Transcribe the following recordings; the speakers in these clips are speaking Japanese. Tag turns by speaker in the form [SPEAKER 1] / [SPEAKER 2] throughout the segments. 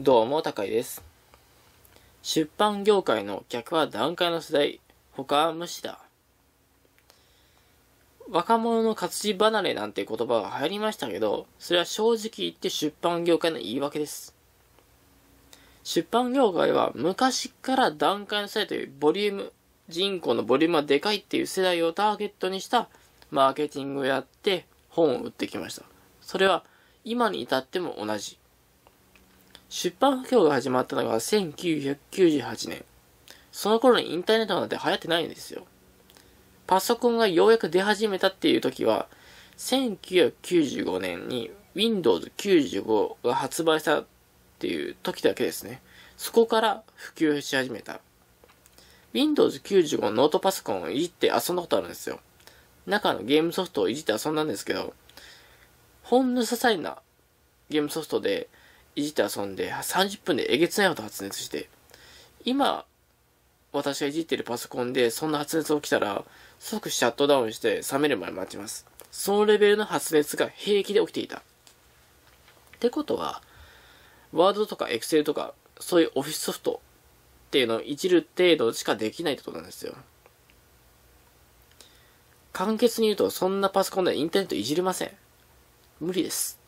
[SPEAKER 1] どうも、高井です。出版業界の客は段階の世代、他は無視だ。若者の活字離れなんて言葉が流行りましたけど、それは正直言って出版業界の言い訳です。出版業界は昔から段階の世代というボリューム、人口のボリュームがでかいっていう世代をターゲットにしたマーケティングをやって本を売ってきました。それは今に至っても同じ。出版不況が始まったのが1998年。その頃にインターネットなんて流行ってないんですよ。パソコンがようやく出始めたっていう時は、1995年に Windows 95が発売したっていう時だけですね。そこから普及し始めた。Windows 95のノートパソコンをいじって遊んだことあるんですよ。中のゲームソフトをいじって遊んだんですけど、ほんの些細なゲームソフトで、いじって遊んで、30分でえげつないほど発熱して、今、私がいじってるパソコンでそんな発熱起きたら、即シャットダウンして冷めるまで待ちます。そのレベルの発熱が平気で起きていた。ってことは、ワードとかエクセルとか、そういうオフィスソフトっていうのをいじる程度しかできないってことなんですよ。簡潔に言うと、そんなパソコンでインターネットいじれません。無理です。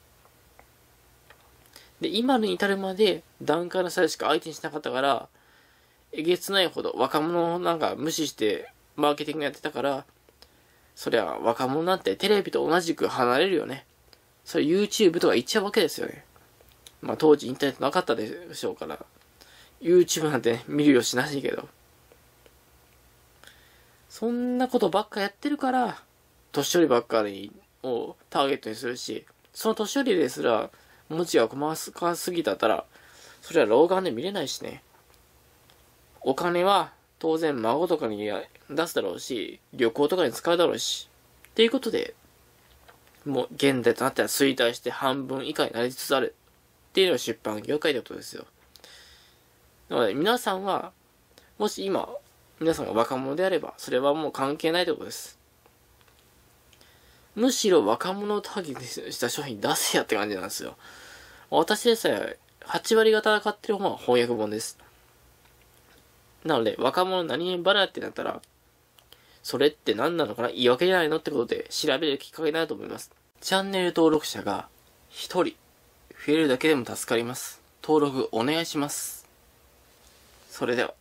[SPEAKER 1] で、今に至るまで段階の際しか相手にしなかったから、えげつないほど若者なんか無視してマーケティングやってたから、そりゃ若者なんてテレビと同じく離れるよね。それ YouTube とか言っちゃうわけですよね。まあ当時インターネットなかったでしょうから、YouTube なんて、見るよしなしけど。そんなことばっかやってるから、年寄りばっかりをターゲットにするし、その年寄りですら、文字が細かすぎだったら、それは老眼で見れないしね。お金は当然孫とかに出すだろうし、旅行とかに使うだろうし。っていうことで、もう現代となっては衰退して半分以下になりつつある。っていうのが出版業界ってことですよ。なので皆さんは、もし今、皆さんが若者であれば、それはもう関係ないってことです。むしろ若者をターゲットにした商品出せやって感じなんですよ。私でさえ8割方買ってる本は翻訳本です。なので、若者何々バラってなったら、それって何なのかな言い訳じゃないのってことで調べるきっかけになると思います。チャンネル登録者が1人増えるだけでも助かります。登録お願いします。それでは。